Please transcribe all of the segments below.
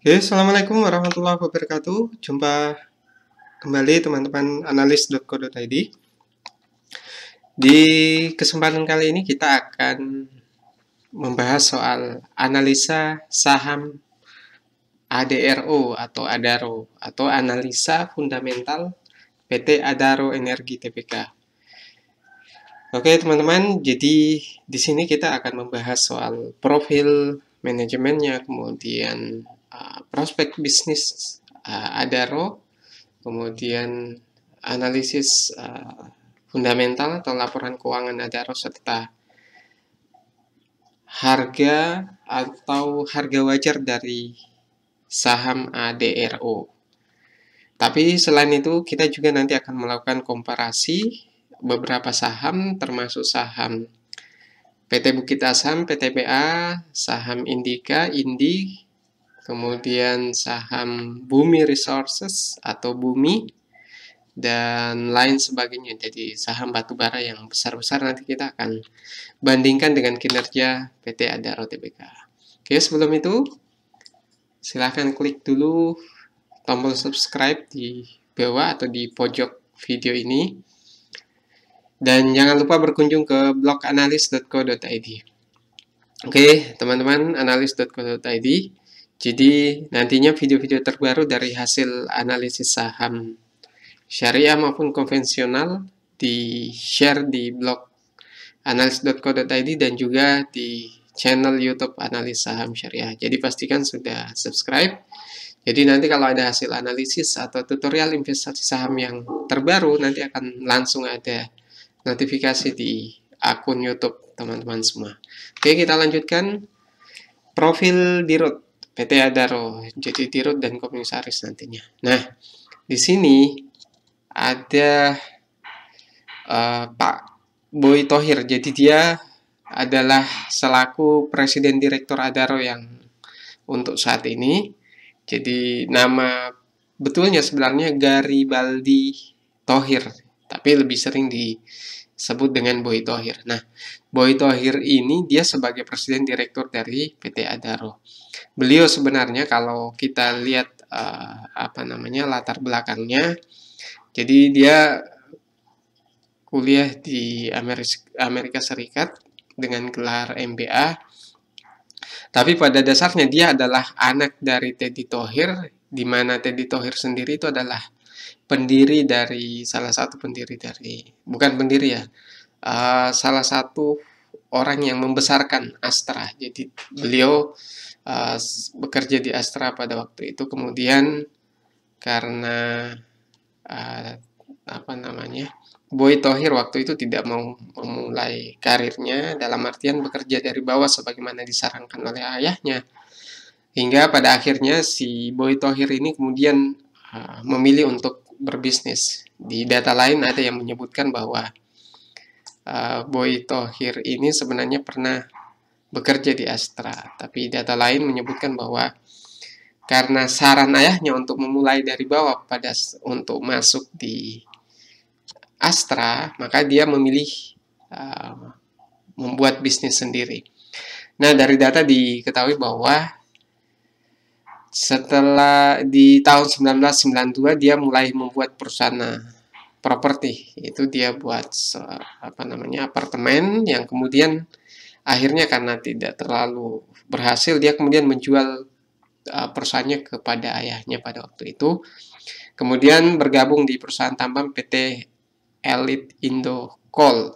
Oke, Assalamualaikum warahmatullahi wabarakatuh. Jumpa kembali teman-teman analis.co.id. Di kesempatan kali ini kita akan membahas soal analisa saham ADRO atau ADARO atau analisa fundamental PT ADARO Energi TPK. Oke teman-teman, jadi di sini kita akan membahas soal profil manajemennya, kemudian Ah, prospek bisnis uh, Adaro, kemudian analisis uh, fundamental atau laporan keuangan Adaro serta harga atau harga wajar dari saham ADRO. Tapi selain itu kita juga nanti akan melakukan komparasi beberapa saham termasuk saham PT Bukit Asam, PTBA, saham Indika, Indi, kemudian saham Bumi Resources atau Bumi dan lain sebagainya. Jadi saham batubara yang besar-besar nanti kita akan bandingkan dengan kinerja PT Adaro Tbk. Oke, sebelum itu silahkan klik dulu tombol subscribe di bawah atau di pojok video ini. Dan jangan lupa berkunjung ke blog analis.co.id. Oke, teman-teman, analis.co.id. Jadi nantinya video-video terbaru dari hasil analisis saham syariah maupun konvensional di-share di blog analis.co.id dan juga di channel YouTube analis saham syariah. Jadi pastikan sudah subscribe. Jadi nanti kalau ada hasil analisis atau tutorial investasi saham yang terbaru nanti akan langsung ada notifikasi di akun YouTube teman-teman semua. Oke, kita lanjutkan profil di route. PT Adaro, jadi Tirut dan komisaris nantinya. Nah, di sini ada uh, Pak Boy Tohir. Jadi dia adalah selaku presiden direktur Adaro yang untuk saat ini. Jadi nama betulnya sebenarnya Garibaldi Tohir, tapi lebih sering disebut dengan Boy Tohir. Nah, Boy Tohir ini dia sebagai presiden direktur dari PT Adaro beliau sebenarnya kalau kita lihat uh, apa namanya latar belakangnya jadi dia kuliah di Amerika Serikat dengan gelar MBA tapi pada dasarnya dia adalah anak dari Teddy Tohir di mana Teddy Tohir sendiri itu adalah pendiri dari salah satu pendiri dari bukan pendiri ya uh, salah satu orang yang membesarkan Astra jadi beliau hmm uh, bekerja di Astra pada waktu itu. Kemudian karena uh, apa namanya Boy Tohir waktu itu tidak mau memulai karirnya dalam artian bekerja dari bawah sebagaimana disarankan oleh ayahnya hingga pada akhirnya si Boy Tohir ini kemudian uh, memilih untuk berbisnis di data lain ada yang menyebutkan bahwa uh, Boy Tohir ini sebenarnya pernah bekerja di Astra. Tapi data lain menyebutkan bahwa karena saran ayahnya untuk memulai dari bawah pada untuk masuk di Astra, maka dia memilih uh, membuat bisnis sendiri. Nah, dari data diketahui bahwa setelah di tahun 1992 dia mulai membuat perusahaan eh, properti. Itu dia buat apa namanya apartemen yang kemudian akhirnya karena tidak terlalu berhasil dia kemudian menjual uh, perusahaannya kepada ayahnya pada waktu itu kemudian bergabung di perusahaan tambang PT Elite Indo Coal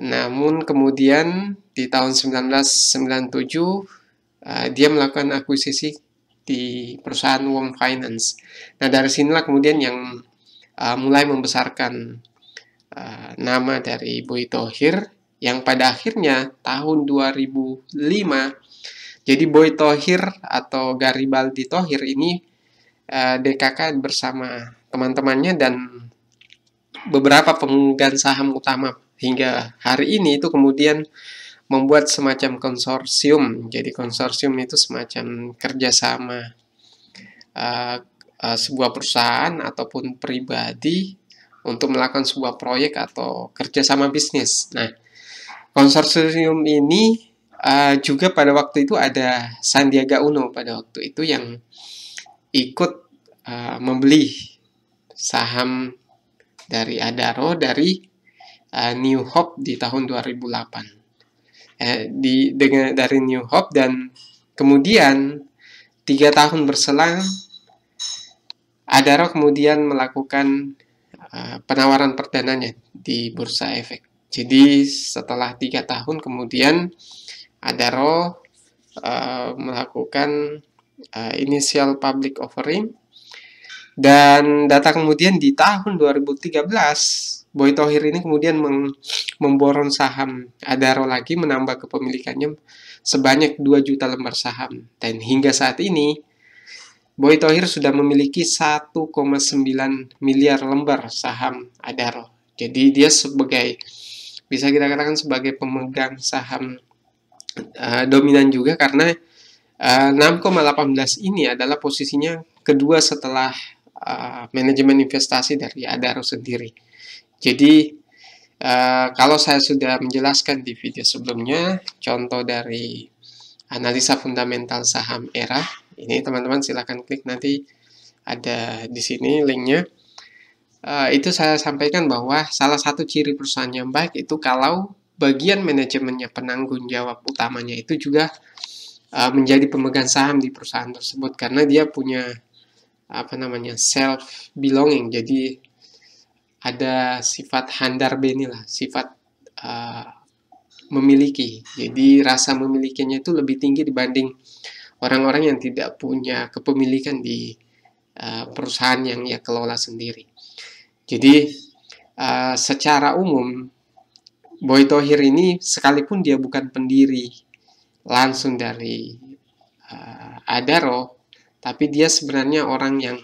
namun kemudian di tahun 1997 uh, dia melakukan akuisisi di perusahaan Wong Finance. Nah dari sinilah kemudian yang uh, mulai membesarkan uh, nama dari Boy Tohir yang pada akhirnya tahun 2005 jadi Boy Tohir atau Garibaldi Tohir ini uh, eh, DKK bersama teman-temannya dan beberapa pemegang saham utama hingga hari ini itu kemudian membuat semacam konsorsium. Jadi konsorsium itu semacam kerjasama uh, eh, uh, eh, sebuah perusahaan ataupun pribadi untuk melakukan sebuah proyek atau kerjasama bisnis. Nah, konsorsium ini uh, juga pada waktu itu ada Sandiaga Uno pada waktu itu yang ikut uh, membeli saham dari Adaro dari uh, New Hope di tahun 2008 eh, di dengan dari New Hope dan kemudian tiga tahun berselang Adaro kemudian melakukan uh, penawaran perdananya di bursa efek jadi setelah tiga tahun kemudian Adaro uh, eh, melakukan uh, initial public offering dan data kemudian di tahun 2013 Boy Tohir ini kemudian memboron saham Adaro lagi menambah kepemilikannya sebanyak 2 juta lembar saham dan hingga saat ini Boy Tohir sudah memiliki 1,9 miliar lembar saham Adaro. Jadi dia sebagai bisa kita katakan sebagai pemegang saham uh, dominan juga karena uh, eh, 6,18 ini adalah posisinya kedua setelah uh, manajemen investasi dari Adaro sendiri. Jadi uh, kalau saya sudah menjelaskan di video sebelumnya contoh dari analisa fundamental saham era ini teman-teman silahkan klik nanti ada di sini linknya. Eh, itu saya sampaikan bahwa salah satu ciri perusahaan yang baik itu kalau bagian manajemennya penanggung jawab utamanya itu juga eh, menjadi pemegang saham di perusahaan tersebut karena dia punya apa namanya self belonging jadi ada sifat handar beni lah sifat uh, memiliki jadi rasa memilikinya itu lebih tinggi dibanding orang-orang yang tidak punya kepemilikan di uh, perusahaan yang ia kelola sendiri jadi uh, secara umum Boy Tohir ini sekalipun dia bukan pendiri langsung dari uh, Adaro, tapi dia sebenarnya orang yang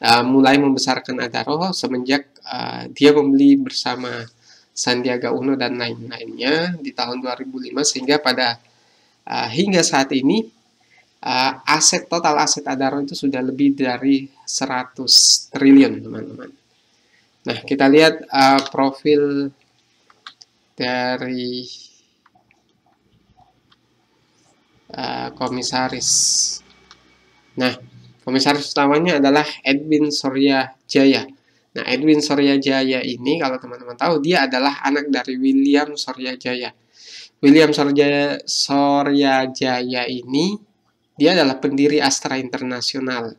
uh, mulai membesarkan Adaro semenjak uh, dia membeli bersama Sandiaga Uno dan lain-lainnya di tahun 2005 sehingga pada uh, hingga saat ini uh, aset total aset Adaro itu sudah lebih dari 100 triliun teman-teman. Nah kita lihat uh, profil dari uh, komisaris. Nah komisaris utamanya adalah Edwin Surya Jaya. Nah Edwin Surya Jaya ini kalau teman-teman tahu dia adalah anak dari William Surya Jaya. William Surya Jaya ini dia adalah pendiri Astra Internasional.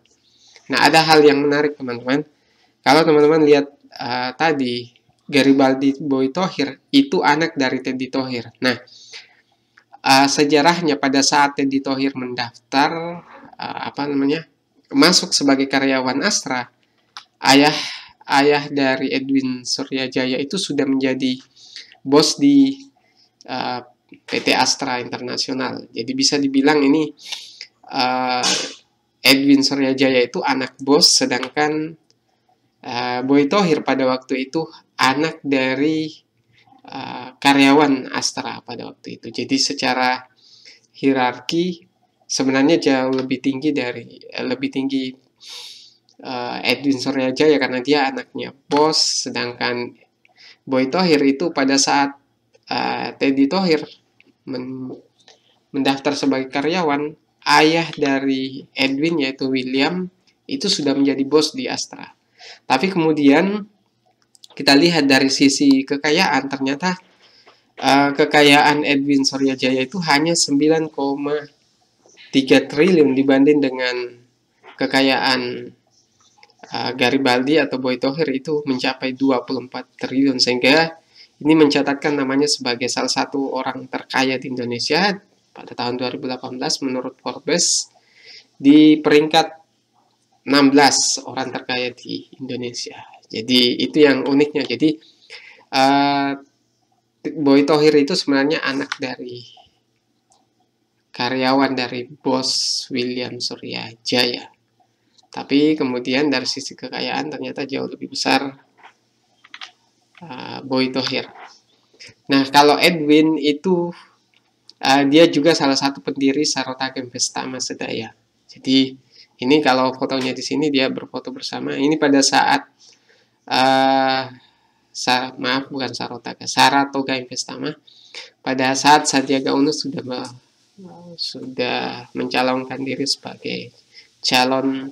Nah, ada hal yang menarik, teman-teman. Kalau teman-teman lihat uh, tadi, Garibaldi Boy Tohir itu anak dari Teddy Tohir. Nah, uh, sejarahnya pada saat Teddy Tohir mendaftar uh, apa namanya masuk sebagai karyawan Astra, ayah ayah dari Edwin Suryajaya itu sudah menjadi bos di uh, PT Astra Internasional. Jadi bisa dibilang ini uh, Edwin Suryajaya itu anak bos, sedangkan uh, Boy Tohir pada waktu itu anak dari uh, karyawan Astra pada waktu itu. Jadi secara hierarki sebenarnya jauh lebih tinggi dari uh, lebih tinggi uh, Edwin Suryajaya karena dia anaknya bos, sedangkan Boy Tohir itu pada saat uh, Teddy Tohir men mendaftar sebagai karyawan ayah dari Edwin yaitu William itu sudah menjadi bos di Astra. Tapi kemudian kita lihat dari sisi kekayaan ternyata uh, kekayaan Edwin Suryajaya itu hanya 9,3 triliun dibanding dengan kekayaan uh, Garibaldi atau Boy Tohir itu mencapai 24 triliun sehingga ini mencatatkan namanya sebagai salah satu orang terkaya di Indonesia pada tahun 2018 menurut Forbes di peringkat 16 orang terkaya di Indonesia. Jadi itu yang uniknya. Jadi uh, Boy Tohir itu sebenarnya anak dari karyawan dari bos William Surya Jaya. Tapi kemudian dari sisi kekayaan ternyata jauh lebih besar uh, Boy Tohir. Nah kalau Edwin itu uh, dia juga salah satu pendiri Sarota Gempesta Sedaya. Jadi ini kalau fotonya di sini dia berfoto bersama. Ini pada saat uh, sa maaf bukan Sarota, Saratoga Investama. Pada saat Sandiaga Uno sudah sudah mencalonkan diri sebagai calon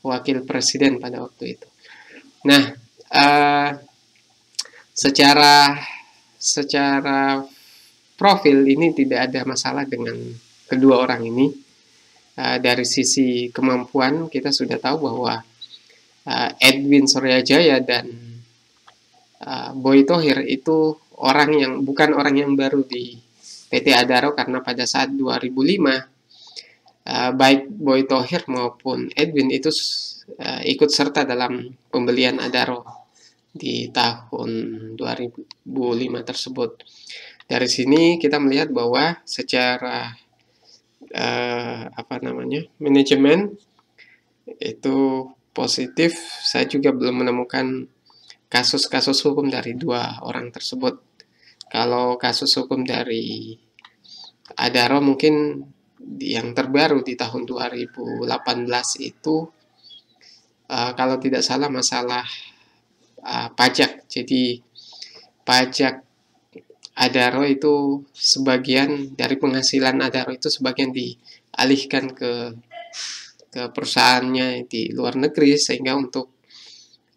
wakil presiden pada waktu itu. Nah, uh, secara secara profil ini tidak ada masalah dengan kedua orang ini. Uh, dari sisi kemampuan kita sudah tahu bahwa uh, Edwin Suryajaya dan uh, Boy Tohir itu orang yang bukan orang yang baru di PT Adaro karena pada saat 2005 uh, baik Boy Tohir maupun Edwin itu uh, ikut serta dalam pembelian Adaro di tahun 2005 tersebut. Dari sini kita melihat bahwa secara eh, apa namanya manajemen itu positif. Saya juga belum menemukan kasus-kasus hukum dari dua orang tersebut. Kalau kasus hukum dari Adaro mungkin yang terbaru di tahun 2018 itu uh, kalau tidak salah masalah uh, pajak. Jadi pajak Adaro itu sebagian dari penghasilan Adaro itu sebagian dialihkan ke ke perusahaannya di luar negeri sehingga untuk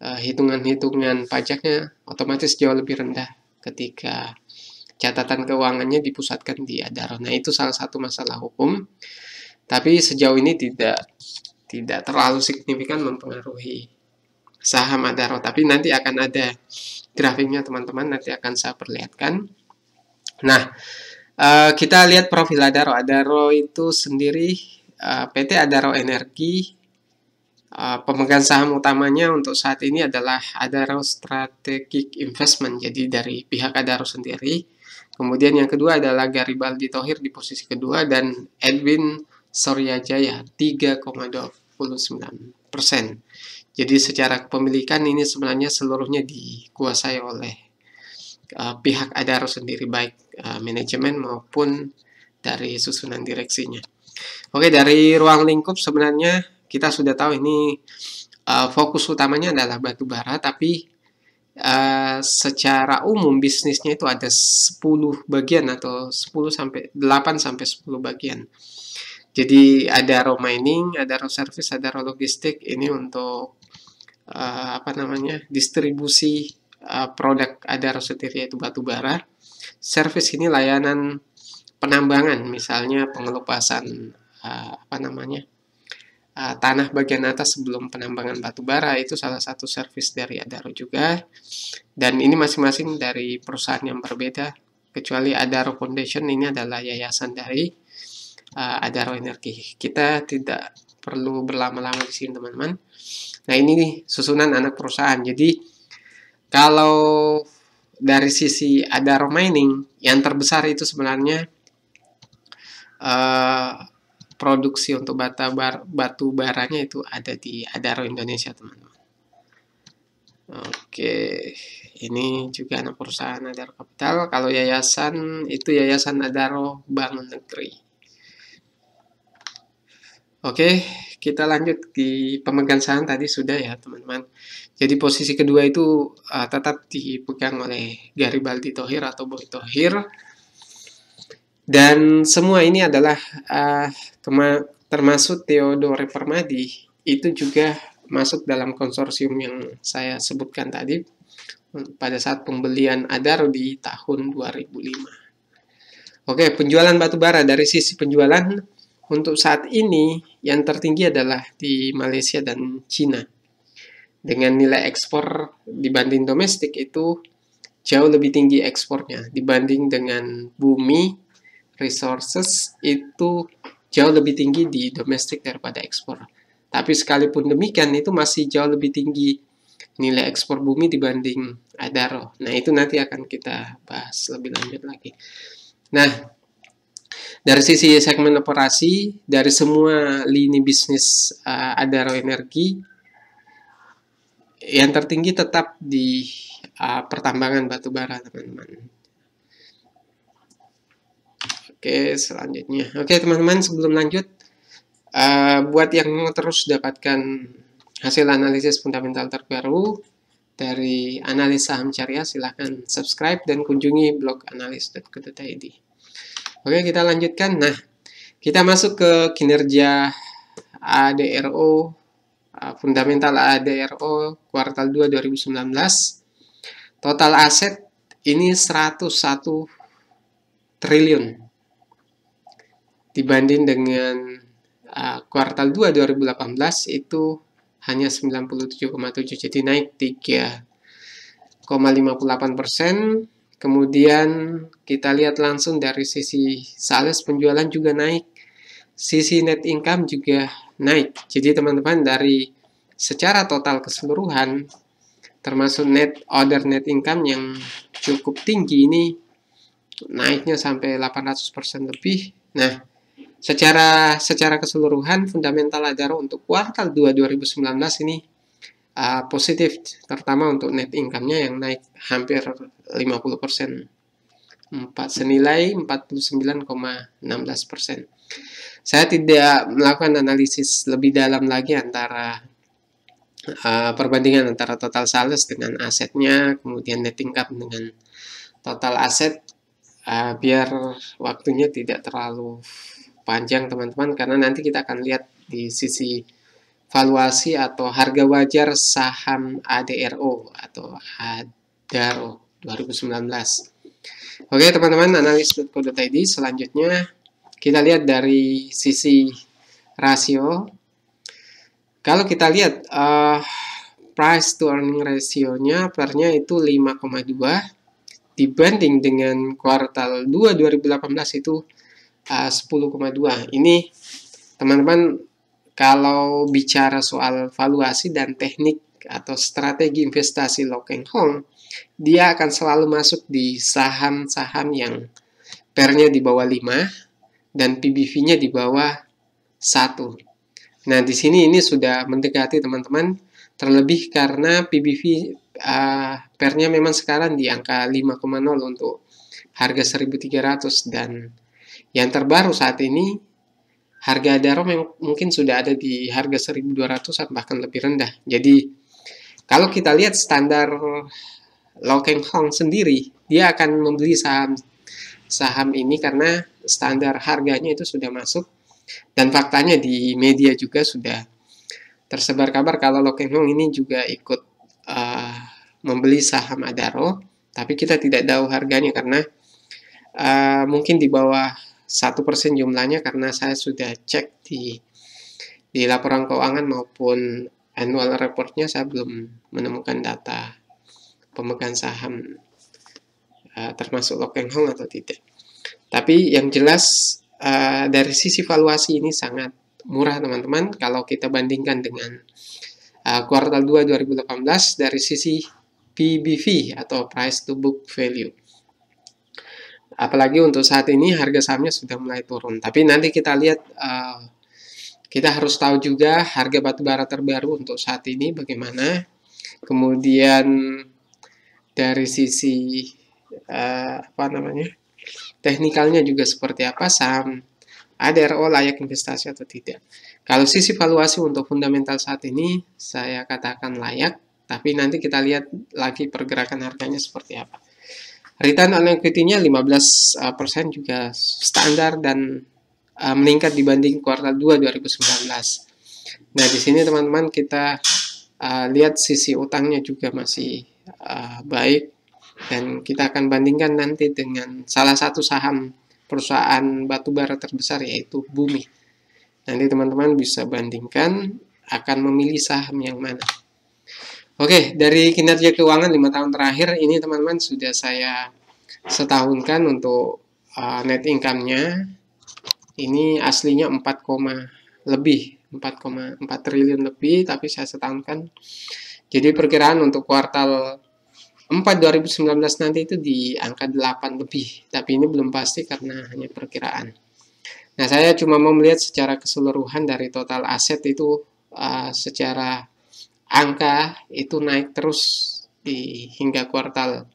uh, hitungan-hitungan pajaknya otomatis jauh lebih rendah ketika catatan keuangannya dipusatkan di Adaro. Nah, itu salah satu masalah hukum. Tapi sejauh ini tidak tidak terlalu signifikan mempengaruhi saham Adaro, tapi nanti akan ada grafiknya teman-teman, nanti akan saya perlihatkan. Nah, uh, kita lihat profil Adaro. Adaro itu sendiri uh, eh, PT Adaro Energi Uh, pemegang saham utamanya untuk saat ini adalah Adaro Strategic Investment, jadi dari pihak Adaro sendiri. Kemudian yang kedua adalah Garibaldi Tohir di posisi kedua dan Edwin Suryajaya 3,29 Jadi secara kepemilikan ini sebenarnya seluruhnya dikuasai oleh uh, pihak Adaro sendiri, baik Eh, manajemen maupun dari susunan direksinya. Oke, dari ruang lingkup sebenarnya kita sudah tahu ini uh, fokus utamanya adalah batu bara, tapi uh, secara umum bisnisnya itu ada 10 bagian atau 10 sampai 8 sampai 10 bagian. Jadi ada raw mining, ada raw service, ada raw logistik. Ini untuk uh, apa namanya distribusi uh, produk ada raw yaitu batu bara service ini layanan penambangan misalnya pengelupasan uh, apa namanya uh, tanah bagian atas sebelum penambangan batu bara itu salah satu service dari Adaro juga dan ini masing-masing dari perusahaan yang berbeda kecuali Adaro Foundation ini adalah yayasan dari uh, Adaro Energi kita tidak perlu berlama-lama di sini teman-teman nah ini nih susunan anak perusahaan jadi kalau dari sisi ada mining yang terbesar itu sebenarnya uh, produksi untuk bata bar, batu baranya itu ada di Adaro Indonesia teman-teman. Oke, ini juga anak perusahaan Adaro Capital. Kalau yayasan itu yayasan Adaro Bangun Negeri. Oke, kita lanjut di pemegang saham tadi sudah ya teman-teman. Jadi posisi kedua itu uh, tetap dipegang oleh Garibaldi Tohir atau Boy Tohir. Dan semua ini adalah uh, termasuk Theodore Permadi itu juga masuk dalam konsorsium yang saya sebutkan tadi eh, pada saat pembelian Adar di tahun 2005. Oke, penjualan batu bara dari sisi penjualan untuk saat ini, yang tertinggi adalah di Malaysia dan Cina. Dengan nilai ekspor dibanding domestik itu jauh lebih tinggi ekspornya dibanding dengan bumi resources itu jauh lebih tinggi di domestik daripada ekspor. Tapi sekalipun demikian itu masih jauh lebih tinggi nilai ekspor bumi dibanding Adaro. Nah, itu nanti akan kita bahas lebih lanjut lagi. Nah, dari sisi segmen operasi, dari semua lini bisnis uh, eh, Adaro Energi, yang tertinggi tetap di uh, pertambangan batu bara, teman-teman. Oke, selanjutnya. Oke, teman-teman, sebelum lanjut, uh, buat yang terus dapatkan hasil analisis fundamental terbaru dari analis saham syariah, silahkan subscribe dan kunjungi blog analis.co.id. Oke, kita lanjutkan. Nah, kita masuk ke kinerja ADRO, uh, fundamental ADRO kuartal 2 2019. Total aset ini 101 triliun dibanding dengan uh, kuartal 2 2018 itu hanya 97,7 jadi naik 3,58 persen Kemudian kita lihat langsung dari sisi sales penjualan juga naik. Sisi net income juga naik. Jadi teman-teman dari secara total keseluruhan termasuk net order net income yang cukup tinggi ini naiknya sampai 800% lebih. Nah, secara secara keseluruhan fundamental Adaro untuk kuartal 2 2019 ini uh, positif terutama untuk net income-nya yang naik hampir 50%. 4 senilai 49,16%. Saya tidak melakukan analisis lebih dalam lagi antara uh, perbandingan antara total sales dengan asetnya, kemudian net income dengan total aset uh, biar waktunya tidak terlalu panjang teman-teman karena nanti kita akan lihat di sisi valuasi atau harga wajar saham ADRO atau ADRO 2019. Oke teman-teman analis.co.id selanjutnya kita lihat dari sisi rasio. Kalau kita lihat uh, price to earning rasionya pernya itu 5,2 dibanding dengan kuartal 2 2018 itu eh, uh, 10,2. Ini teman-teman kalau bicara soal valuasi dan teknik atau strategi investasi Lokeng Hong, dia akan selalu masuk di saham-saham yang pernya di bawah 5 dan PBV-nya di bawah 1. Nah, di sini ini sudah mendekati teman-teman, terlebih karena PBV uh, ah, pernya memang sekarang di angka 5,0 untuk harga 1300 dan yang terbaru saat ini harga Adaro mungkin sudah ada di harga 1200 bahkan lebih rendah. Jadi kalau kita lihat standar Lo Keng Hong sendiri, dia akan membeli saham saham ini karena standar harganya itu sudah masuk dan faktanya di media juga sudah tersebar kabar kalau Lo Keng Hong ini juga ikut uh, membeli saham Adaro, tapi kita tidak tahu harganya karena uh, mungkin di bawah satu persen jumlahnya karena saya sudah cek di di laporan keuangan maupun annual reportnya saya belum menemukan data pemegang saham uh, termasuk Lokeng Hong atau tidak. Tapi yang jelas uh, dari sisi valuasi ini sangat murah teman-teman kalau kita bandingkan dengan uh, kuartal 2 2018 dari sisi PBV atau price to book value. Apalagi untuk saat ini harga sahamnya sudah mulai turun. Tapi nanti kita lihat uh, kita harus tahu juga harga batubara terbaru untuk saat ini bagaimana. Kemudian dari sisi uh, apa namanya teknikalnya juga seperti apa saham ADRO layak investasi atau tidak. Kalau sisi valuasi untuk fundamental saat ini saya katakan layak, tapi nanti kita lihat lagi pergerakan harganya seperti apa. Return on equity-nya 15% eh, juga standar dan eh, meningkat dibanding kuartal 2 2019. Nah, di sini teman-teman kita eh, lihat sisi utangnya juga masih baik dan kita akan bandingkan nanti dengan salah satu saham perusahaan batubara terbesar yaitu Bumi. Nanti teman-teman bisa bandingkan akan memilih saham yang mana. Oke, dari kinerja keuangan 5 tahun terakhir ini teman-teman sudah saya setahunkan untuk uh, net income-nya. Ini aslinya 4, lebih, 4,4 triliun lebih, tapi saya setahunkan. Jadi perkiraan untuk kuartal 4 2019 nanti itu di angka 8 lebih, tapi ini belum pasti karena hanya perkiraan. Nah, saya cuma mau melihat secara keseluruhan dari total aset itu uh, secara angka itu naik terus di hingga kuartal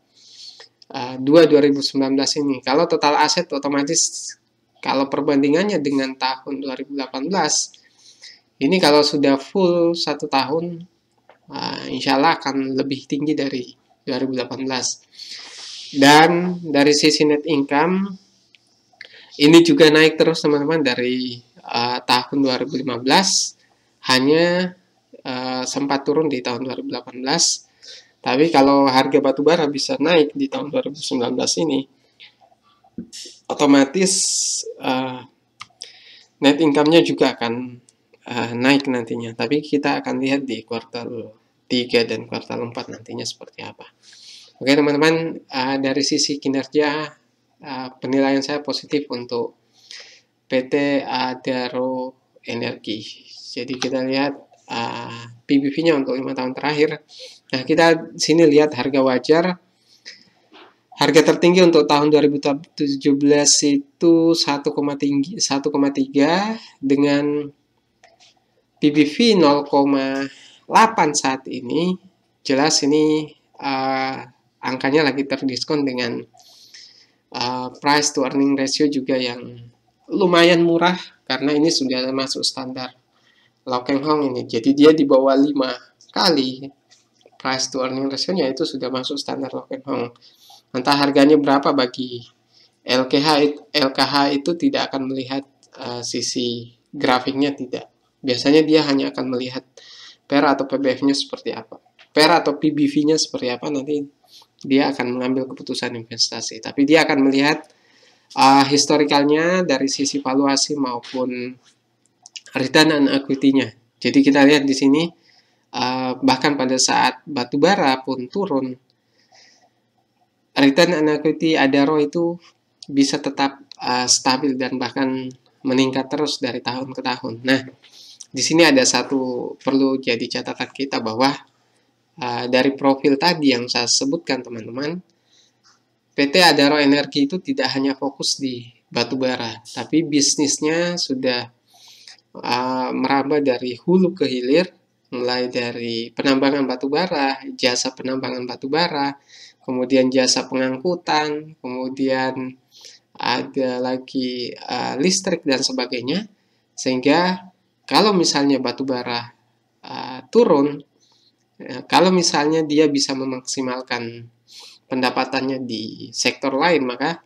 uh, 2 2019 ini. Kalau total aset otomatis kalau perbandingannya dengan tahun 2018 ini kalau sudah full satu tahun uh, insya Allah akan lebih tinggi dari 2018 dan dari sisi net income ini juga naik terus teman-teman dari uh, tahun 2015 hanya Eh, sempat turun di tahun 2018. Tapi kalau harga batubara bisa naik di tahun 2019 ini, otomatis uh, net income-nya juga akan uh, naik nantinya. Tapi kita akan lihat di kuartal 3 dan kuartal 4 nantinya seperti apa. Oke teman-teman, uh, dari sisi kinerja uh, penilaian saya positif untuk PT Adaro Energi. Jadi kita lihat uh, eh, PBV-nya untuk lima tahun terakhir. Nah, kita sini lihat harga wajar. Harga tertinggi untuk tahun 2017 itu 1,3 1,3 dengan PBV 0,8 saat ini. Jelas ini uh, angkanya lagi terdiskon dengan uh, price to earning ratio juga yang lumayan murah karena ini sudah masuk standar Lau Hong ini. Jadi dia di bawah 5 kali price to earning ratio-nya itu sudah masuk standar Lau Hong. Entah harganya berapa bagi LKH LKH itu tidak akan melihat uh, sisi grafiknya tidak. Biasanya dia hanya akan melihat PER atau PBF-nya seperti apa. PER atau PBV-nya seperti apa nanti dia akan mengambil keputusan investasi. Tapi dia akan melihat uh, eh, historikalnya dari sisi valuasi maupun return on equity-nya. Jadi kita lihat di sini eh, bahkan pada saat batu bara pun turun return on equity Adaro itu bisa tetap eh, stabil dan bahkan meningkat terus dari tahun ke tahun. Nah, di sini ada satu perlu jadi catatan kita bahwa eh, dari profil tadi yang saya sebutkan teman-teman, PT Adaro Energi itu tidak hanya fokus di batu bara, tapi bisnisnya sudah uh, meraba dari hulu ke hilir, mulai dari penambangan batu bara, jasa penambangan batu bara, kemudian jasa pengangkutan, kemudian ada lagi uh, listrik dan sebagainya, sehingga kalau misalnya batu bara uh, turun, uh, kalau misalnya dia bisa memaksimalkan pendapatannya di sektor lain, maka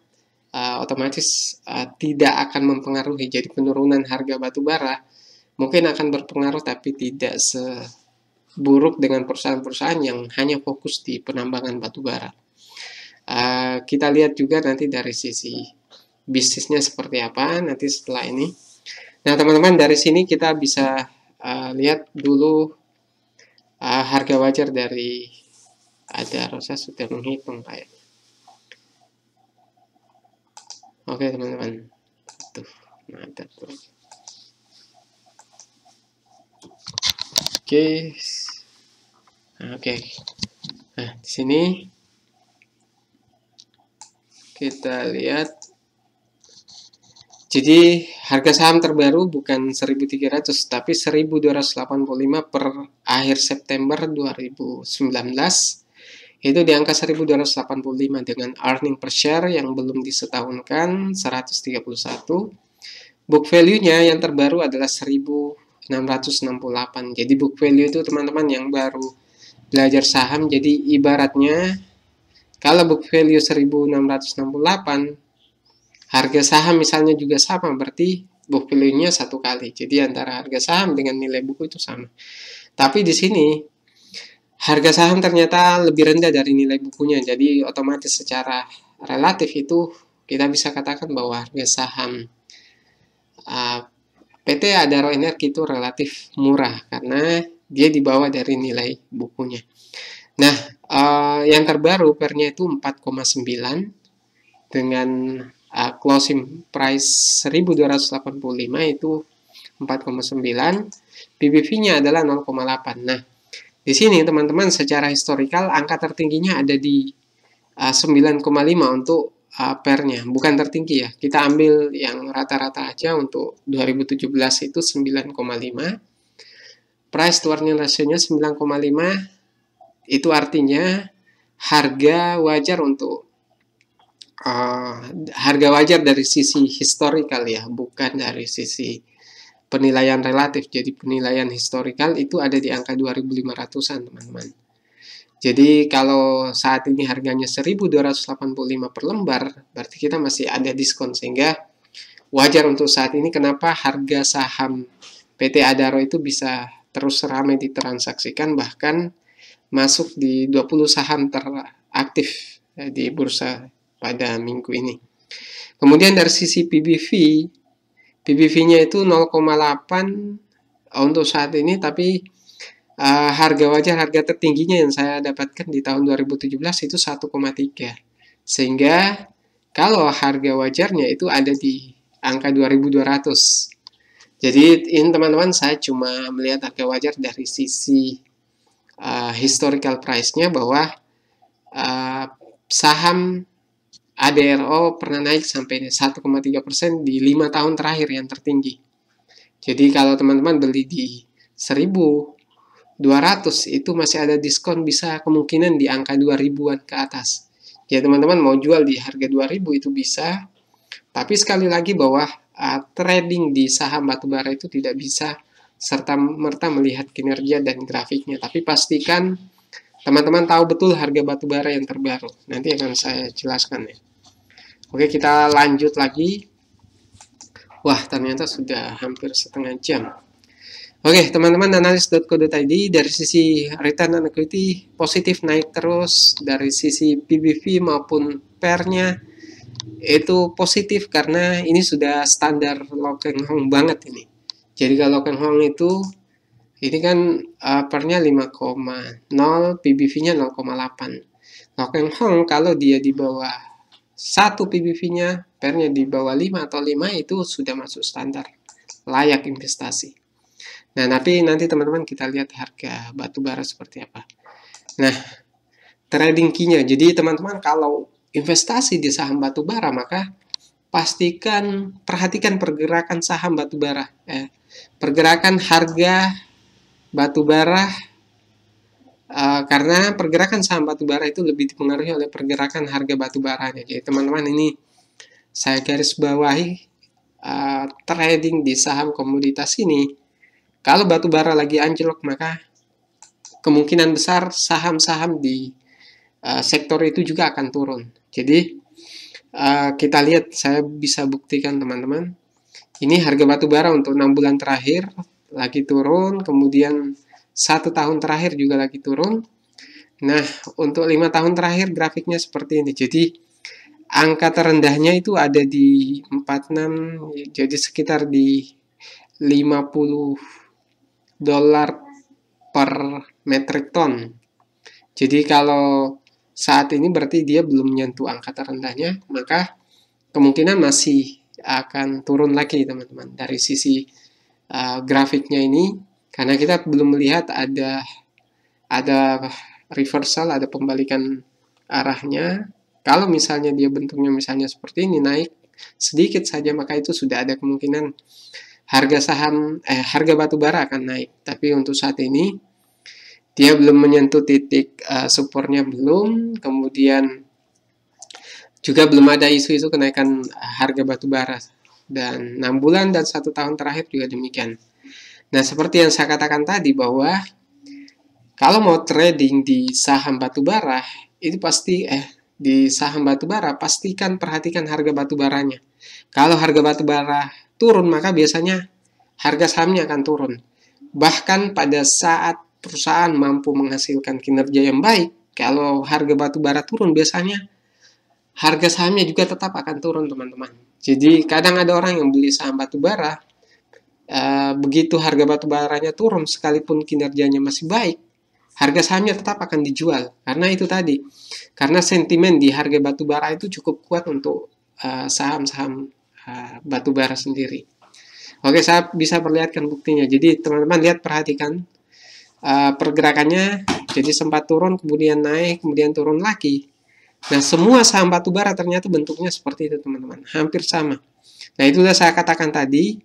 uh, otomatis uh, tidak akan mempengaruhi. Jadi penurunan harga batu bara mungkin akan berpengaruh tapi tidak seburuk dengan perusahaan-perusahaan yang hanya fokus di penambangan batu bara. Uh, kita lihat juga nanti dari sisi bisnisnya seperti apa nanti setelah ini. Nah, teman-teman dari sini kita bisa uh, lihat dulu uh, harga wajar dari ada Rosa sudah menghitung kayak ya. Oke teman-teman, tuh mantap tuh. Oke, okay. oke. Nah di sini kita lihat. Jadi harga saham terbaru bukan 1.300 tapi 1.285 per akhir September 2019 itu di angka 1285 dengan earning per share yang belum disetahunkan 131. Book value-nya yang terbaru adalah 1668. Jadi book value itu teman-teman yang baru belajar saham jadi ibaratnya kalau book value 1668 harga saham misalnya juga sama berarti book value-nya satu kali. Jadi antara harga saham dengan nilai buku itu sama. Tapi di sini harga saham ternyata lebih rendah dari nilai bukunya. Jadi otomatis secara relatif itu kita bisa katakan bahwa harga saham uh, ah, PT Adaro Energi itu relatif murah karena dia dibawa dari nilai bukunya. Nah, uh, yang terbaru pernya itu 4,9 dengan uh, closing price 1285 itu 4,9 PBV-nya adalah 0,8. Nah, di sini teman-teman secara historikal angka tertingginya ada di uh, eh, 9,5 untuk uh, pernya, bukan tertinggi ya. Kita ambil yang rata-rata aja untuk 2017 itu 9,5. Price to earning ratio-nya 9,5 itu artinya harga wajar untuk uh, harga wajar dari sisi historical ya, bukan dari sisi penilaian relatif. Jadi penilaian historikal itu ada di angka 2.500-an, teman-teman. Jadi kalau saat ini harganya 1.285 per lembar, berarti kita masih ada diskon sehingga wajar untuk saat ini kenapa harga saham PT Adaro itu bisa terus ramai ditransaksikan bahkan masuk di 20 saham teraktif eh, di bursa pada minggu ini. Kemudian dari sisi PBV BBV-nya itu 0,8 eh, untuk saat ini, tapi uh, harga wajar harga tertingginya yang saya dapatkan di tahun 2017 itu 1,3. Sehingga kalau harga wajarnya itu ada di angka 2200. Jadi ini teman-teman saya cuma melihat harga wajar dari sisi uh, historical price-nya bahwa uh, saham ADRO pernah naik sampai 1,3% di lima tahun terakhir yang tertinggi. Jadi kalau teman-teman beli di 1.200 itu masih ada diskon bisa kemungkinan di angka 2000-an ke atas. Ya teman-teman mau jual di harga 2000 itu bisa. Tapi sekali lagi bahwa uh, trading di saham batubara itu tidak bisa serta merta melihat kinerja dan grafiknya. Tapi pastikan teman-teman tahu betul harga batu bara yang terbaru. Nanti akan saya jelaskan ya. Oke, kita lanjut lagi. Wah, ternyata sudah hampir setengah jam. Oke, teman-teman analis.co.id dari sisi return on equity positif naik terus dari sisi PBV maupun pernya itu positif karena ini sudah standar Hong banget ini. Jadi kalau Hong itu ini kan upper uh, pernya 5,0, PBV-nya 0,8. Nokeng Hong kalau dia di bawah 1 PBV-nya, pernya di bawah 5 atau 5 itu sudah masuk standar, layak investasi. Nah, tapi nanti teman-teman kita lihat harga batu bara seperti apa. Nah, trading key-nya. Jadi teman-teman kalau investasi di saham batu bara maka pastikan perhatikan pergerakan saham batu bara. Eh, pergerakan harga batu bara uh, karena pergerakan saham batu bara itu lebih dipengaruhi oleh pergerakan harga batu baranya. Jadi teman-teman ini saya garis bawahi uh, trading di saham komoditas ini. Kalau batu bara lagi anjlok maka kemungkinan besar saham-saham di uh, sektor itu juga akan turun. Jadi uh, kita lihat saya bisa buktikan teman-teman. Ini harga batu bara untuk 6 bulan terakhir lagi turun, kemudian satu tahun terakhir juga lagi turun. Nah, untuk lima tahun terakhir grafiknya seperti ini. Jadi, angka terendahnya itu ada di 46, jadi sekitar di 50 dolar per metric ton. Jadi, kalau saat ini berarti dia belum menyentuh angka terendahnya, maka kemungkinan masih akan turun lagi, teman-teman, dari sisi Eh, grafiknya ini karena kita belum melihat ada ada reversal, ada pembalikan arahnya. Kalau misalnya dia bentuknya misalnya seperti ini naik sedikit saja maka itu sudah ada kemungkinan harga saham eh harga batu bara akan naik. Tapi untuk saat ini dia belum menyentuh titik uh, supportnya belum, kemudian juga belum ada isu-isu kenaikan harga batu bara dan 6 bulan dan satu tahun terakhir juga demikian. Nah, seperti yang saya katakan tadi bahwa kalau mau trading di saham batubara, itu pasti eh di saham batubara pastikan perhatikan harga batubaranya. Kalau harga batubara turun, maka biasanya harga sahamnya akan turun. Bahkan pada saat perusahaan mampu menghasilkan kinerja yang baik, kalau harga batubara turun biasanya harga sahamnya juga tetap akan turun teman-teman. Jadi kadang ada orang yang beli saham batu bara, uh, begitu harga batu baranya turun sekalipun kinerjanya masih baik, harga sahamnya tetap akan dijual karena itu tadi karena sentimen di harga batu bara itu cukup kuat untuk eh, saham-saham uh, uh, batu bara sendiri. Oke, saya bisa perlihatkan buktinya. Jadi teman-teman lihat perhatikan uh, pergerakannya. Jadi sempat turun kemudian naik kemudian turun lagi. Nah, semua saham batubara ternyata bentuknya seperti itu, teman-teman. Hampir sama. Nah, itu sudah saya katakan tadi,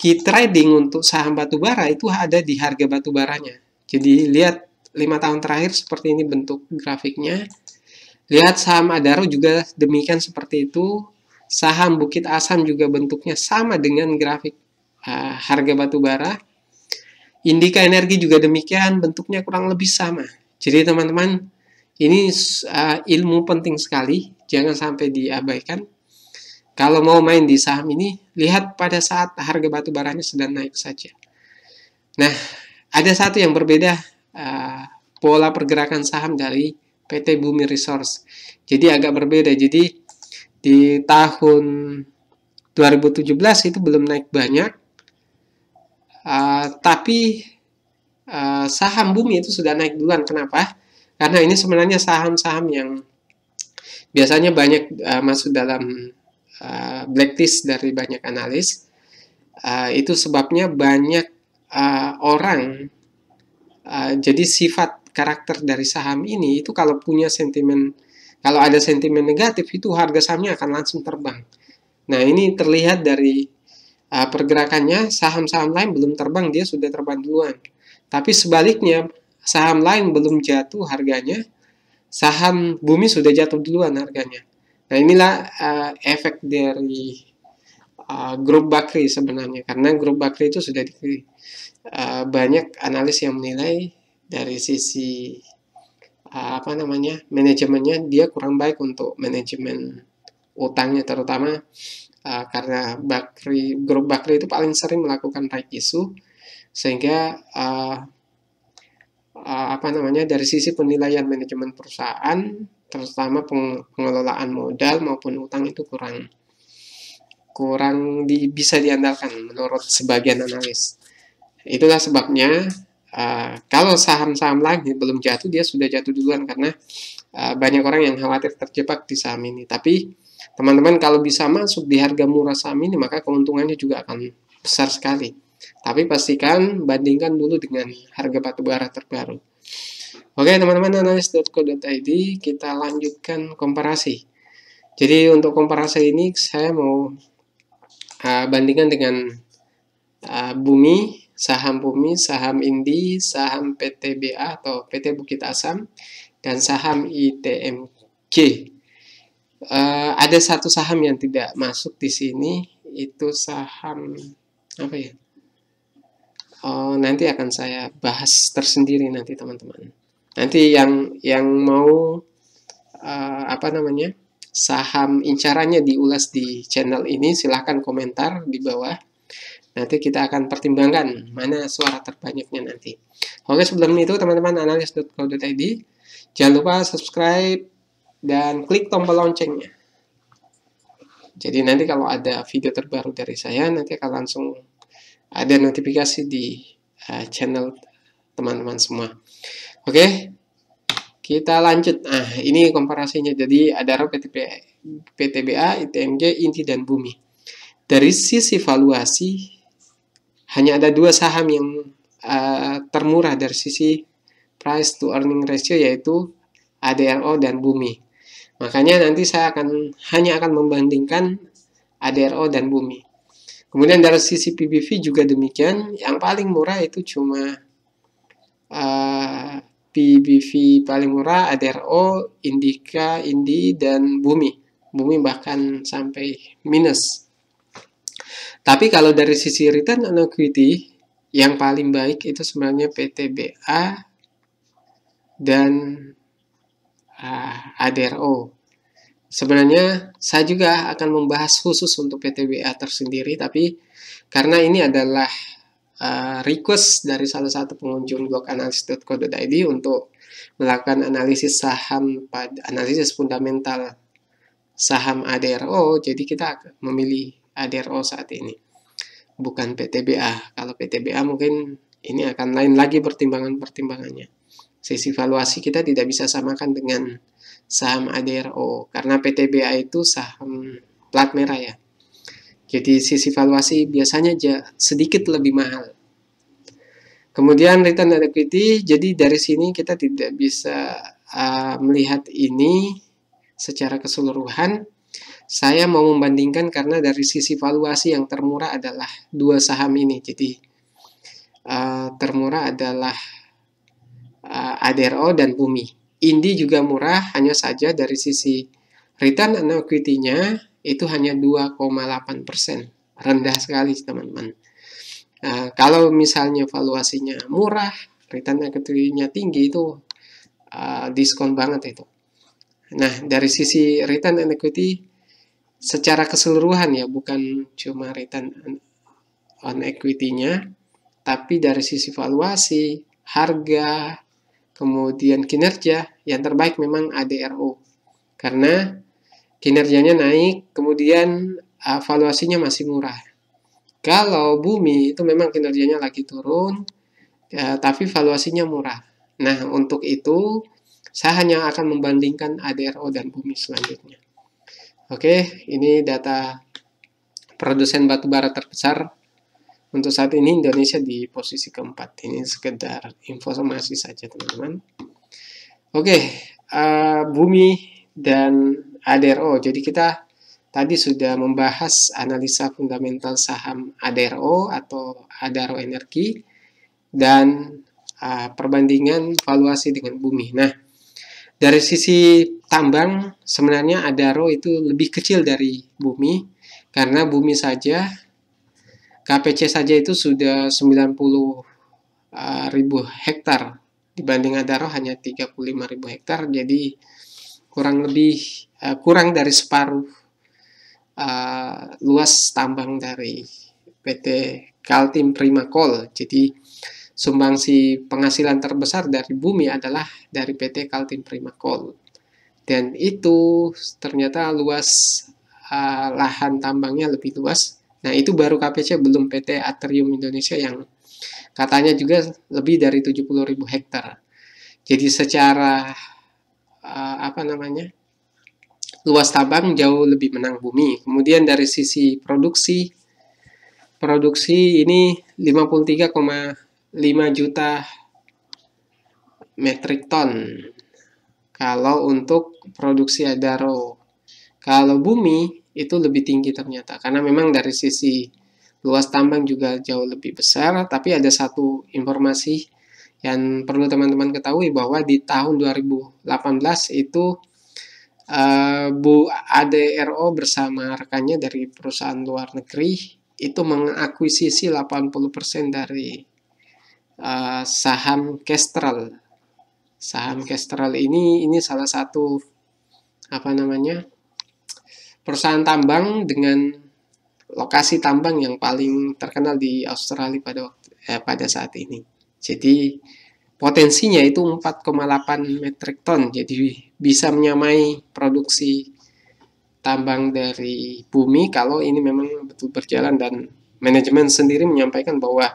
key trading untuk saham batubara itu ada di harga batu baranya. Jadi, lihat 5 tahun terakhir seperti ini bentuk grafiknya. Lihat saham Adaro juga demikian seperti itu. Saham Bukit Asam juga bentuknya sama dengan grafik uh, harga batu bara. Indika Energi juga demikian, bentuknya kurang lebih sama. Jadi, teman-teman, ini uh, ilmu penting sekali, jangan sampai diabaikan. Kalau mau main di saham ini, lihat pada saat harga batu baranya sedang naik saja. Nah, ada satu yang berbeda uh, pola pergerakan saham dari PT Bumi Resource. Jadi agak berbeda. Jadi di tahun 2017 itu belum naik banyak, uh, tapi uh, saham bumi itu sudah naik duluan. Kenapa? Karena ini sebenarnya saham-saham yang biasanya banyak uh, masuk dalam uh, blacklist dari banyak analis. Uh, itu sebabnya banyak uh, orang, uh, jadi sifat karakter dari saham ini itu kalau punya sentimen, kalau ada sentimen negatif itu harga sahamnya akan langsung terbang. Nah ini terlihat dari uh, pergerakannya saham-saham lain belum terbang dia sudah terbang duluan. Tapi sebaliknya saham lain belum jatuh harganya, saham bumi sudah jatuh duluan harganya. Nah inilah uh, efek dari uh, grup Bakri sebenarnya, karena grup Bakri itu sudah di, uh, banyak analis yang menilai dari sisi uh, apa namanya manajemennya dia kurang baik untuk manajemen utangnya terutama uh, karena Bakri grup Bakri itu paling sering melakukan right issue sehingga uh, uh, apa namanya dari sisi penilaian manajemen perusahaan terutama pengelolaan modal maupun utang itu kurang kurang di, bisa diandalkan menurut sebagian analis itulah sebabnya uh, kalau saham-saham lagi belum jatuh dia sudah jatuh duluan karena uh, banyak orang yang khawatir terjebak di saham ini tapi teman-teman kalau bisa masuk di harga murah saham ini maka keuntungannya juga akan besar sekali tapi pastikan bandingkan dulu dengan harga batubara terbaru. Oke teman-teman analis.co.id kita lanjutkan komparasi. Jadi untuk komparasi ini saya mau uh, bandingkan dengan uh, bumi, saham bumi, saham Indi, saham PTBA atau PT Bukit Asam, dan saham ITMG. Uh, ah, ada satu saham yang tidak masuk di sini, itu saham apa ya? Oh, nanti akan saya bahas tersendiri nanti teman-teman. Nanti yang yang mau uh, apa namanya saham incarannya diulas di channel ini silahkan komentar di bawah. Nanti kita akan pertimbangkan mana suara terbanyaknya nanti. Oke sebelum itu teman-teman analis.co.id jangan lupa subscribe dan klik tombol loncengnya. Jadi nanti kalau ada video terbaru dari saya nanti akan langsung ada notifikasi di uh, channel teman-teman semua. Oke, okay? kita lanjut. Nah, ini komparasinya. Jadi ada PTBA, PTBA, ITMG, Inti, dan Bumi. Dari sisi valuasi, hanya ada dua saham yang uh, termurah dari sisi price to earning ratio yaitu ADRO dan Bumi. Makanya nanti saya akan hanya akan membandingkan ADRO dan Bumi. Kemudian dari sisi PBV juga demikian, yang paling murah itu cuma uh, eh, PBV paling murah ADRO, Indika, Indi, dan Bumi. Bumi bahkan sampai minus. Tapi kalau dari sisi return on equity, yang paling baik itu sebenarnya PTBA dan uh, eh, ADRO. Sebenarnya saya juga akan membahas khusus untuk PTBA tersendiri, tapi karena ini adalah uh, request dari salah satu pengunjung blog analisis.co.id untuk melakukan analisis saham pada analisis fundamental saham ADRO, jadi kita memilih ADRO saat ini, bukan PTBA. Kalau PTBA mungkin ini akan lain lagi pertimbangan-pertimbangannya. Sisi valuasi kita tidak bisa samakan dengan saham ADRO karena PTBA itu saham plat merah ya. Jadi sisi valuasi biasanya sedikit lebih mahal. Kemudian return on equity, jadi dari sini kita tidak bisa uh, melihat ini secara keseluruhan. Saya mau membandingkan karena dari sisi valuasi yang termurah adalah dua saham ini. Jadi uh, termurah adalah uh, ADRO dan Bumi. Indi juga murah, hanya saja dari sisi return on equity-nya itu hanya 2,8 persen. Rendah sekali, teman-teman. Nah, kalau misalnya valuasinya murah, return equity-nya tinggi, itu uh, diskon banget itu. Nah, dari sisi return on equity secara keseluruhan ya, bukan cuma return on equity-nya, tapi dari sisi valuasi, harga, Kemudian kinerja, yang terbaik memang ADRO. Karena kinerjanya naik, kemudian eh, valuasinya masih murah. Kalau bumi itu memang kinerjanya lagi turun, eh, tapi valuasinya murah. Nah, untuk itu saya hanya akan membandingkan ADRO dan bumi selanjutnya. Oke, ini data produsen batu bara terbesar untuk saat ini Indonesia di posisi keempat. Ini sekedar informasi saja teman-teman. Oke, uh, bumi dan ADRO. Jadi kita tadi sudah membahas analisa fundamental saham ADRO atau ADRO Energi dan uh, perbandingan valuasi dengan bumi. Nah, dari sisi tambang sebenarnya ADRO itu lebih kecil dari bumi karena bumi saja KPC saja itu sudah 90 eh, ribu hektar dibanding Adaro hanya 35 ribu hektar jadi kurang lebih eh, kurang dari separuh uh, luas tambang dari PT Kaltim Prima Coal. jadi sumbangsi penghasilan terbesar dari bumi adalah dari PT Kaltim Prima Coal dan itu ternyata luas uh, lahan tambangnya lebih luas Nah, itu baru KPC belum PT Atrium Indonesia yang katanya juga lebih dari 70.000 hektar. Jadi secara uh, apa namanya? luas tabang jauh lebih menang bumi. Kemudian dari sisi produksi produksi ini 53,5 juta metric ton. Kalau untuk produksi adaro. Kalau bumi itu lebih tinggi ternyata karena memang dari sisi luas tambang juga jauh lebih besar tapi ada satu informasi yang perlu teman-teman ketahui bahwa di tahun 2018 itu eh, Bu ADRO bersama rekannya dari perusahaan luar negeri itu mengakuisisi 80% dari eh, saham Kestrel. Saham Kestrel ini ini salah satu apa namanya? perusahaan tambang dengan lokasi tambang yang paling terkenal di Australia pada waktu, eh, pada saat ini. Jadi potensinya itu 4,8 metric ton. Jadi bisa menyamai produksi tambang dari bumi kalau ini memang betul berjalan dan manajemen sendiri menyampaikan bahwa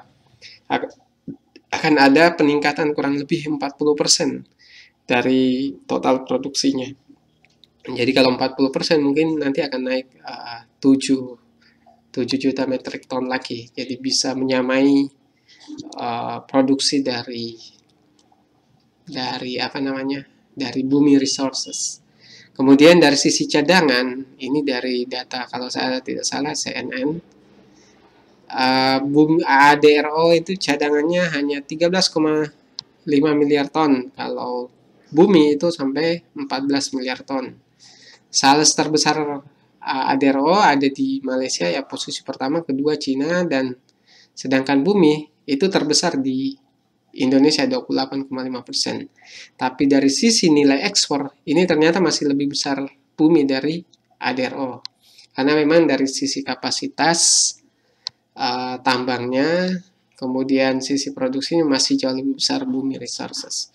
akan ada peningkatan kurang lebih 40% dari total produksinya. Jadi kalau 40% mungkin nanti akan naik uh, 7 7 juta metrik ton lagi. Jadi bisa menyamai uh, produksi dari dari apa namanya? dari Bumi Resources. Kemudian dari sisi cadangan, ini dari data kalau saya tidak salah CNN, uh, ah, bumi ADRO itu cadangannya hanya 13,5 miliar ton, kalau bumi itu sampai 14 miliar ton. Sales terbesar uh, eh, Adero ada di Malaysia ya posisi pertama, kedua Cina dan sedangkan Bumi itu terbesar di Indonesia 28,5%. Tapi dari sisi nilai ekspor ini ternyata masih lebih besar Bumi dari adro Karena memang dari sisi kapasitas uh, tambangnya, kemudian sisi produksinya masih jauh lebih besar Bumi Resources.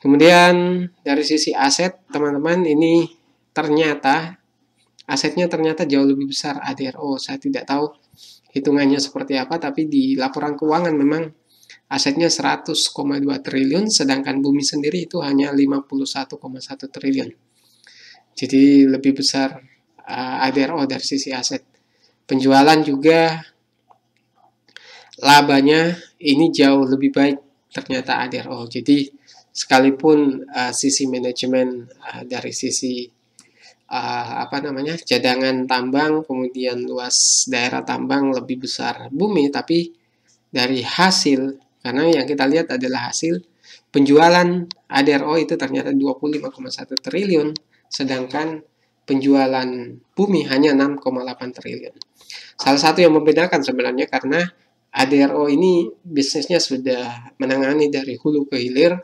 Kemudian dari sisi aset, teman-teman ini ternyata asetnya ternyata jauh lebih besar ADRO. Oh, saya tidak tahu hitungannya seperti apa, tapi di laporan keuangan memang asetnya 100,2 triliun, sedangkan bumi sendiri itu hanya 51,1 triliun. Jadi lebih besar uh, eh, ADRO oh, dari sisi aset. Penjualan juga labanya ini jauh lebih baik ternyata ADRO. Oh, jadi sekalipun uh, sisi manajemen uh, dari sisi uh, apa namanya cadangan tambang kemudian luas daerah tambang lebih besar bumi tapi dari hasil karena yang kita lihat adalah hasil penjualan ADRO itu ternyata 25,1 triliun sedangkan penjualan bumi hanya 6,8 triliun. Salah satu yang membedakan sebenarnya karena ADRO ini bisnisnya sudah menangani dari hulu ke hilir